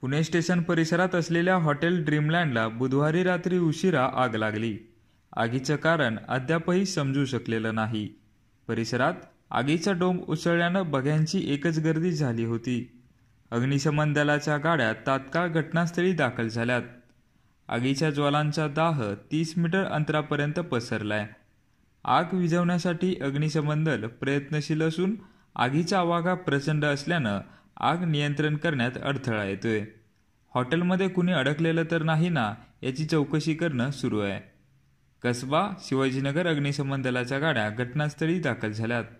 Pune station परिसरात असलेल्या hotel ड्रीमलँडला बुधवारी रात्री उशिरा आग लागली आगीचं कारण अद्यापही समजू शकलेलं नाही परिसरात आगीचा डोंब उसळल्यानं बघ्यांची एकच गर्दी झाली होती अग्निशमन दलाच्या गाड्या तात्काळ घटनास्थळी दाखल झाल्यात आगीच्या ज्वालांचा दाह तीस मीटर अंतरापर्यंत पसरलाय आग विझवण्यासाठी अग्निशमन दल प्रयत्नशील असून आगीचा वाघा प्रचंड असल्यानं आग नियंत्रण करण्यात अडथळा येतोय हॉटेलमध्ये कुणी अडकलेलं तर नाही ना याची चौकशी करणं सुरू आहे कसबा शिवाजीनगर अग्निशमन दलाच्या गाड्या घटनास्थळी दाखल झाल्यात